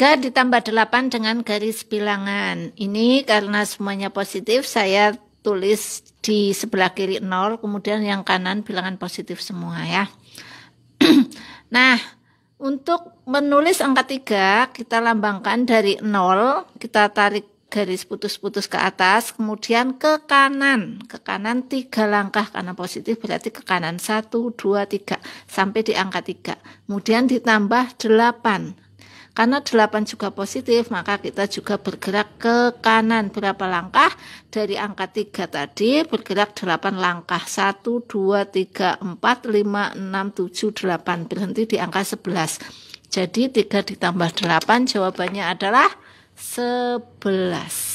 3 ditambah 8 dengan garis bilangan. Ini karena semuanya positif, saya tulis di sebelah kiri 0, kemudian yang kanan bilangan positif semua ya. nah, untuk menulis angka 3, kita lambangkan dari 0, kita tarik garis putus-putus ke atas, kemudian ke kanan. Ke kanan 3 langkah karena positif berarti ke kanan 1 2 3 sampai di angka 3 Kemudian ditambah 8 karena 8 juga positif, maka kita juga bergerak ke kanan berapa langkah? Dari angka 3 tadi bergerak 8 langkah. 1 2 3 4 5 6 7 8 berhenti di angka 11. Jadi 3 ditambah 8 jawabannya adalah 11.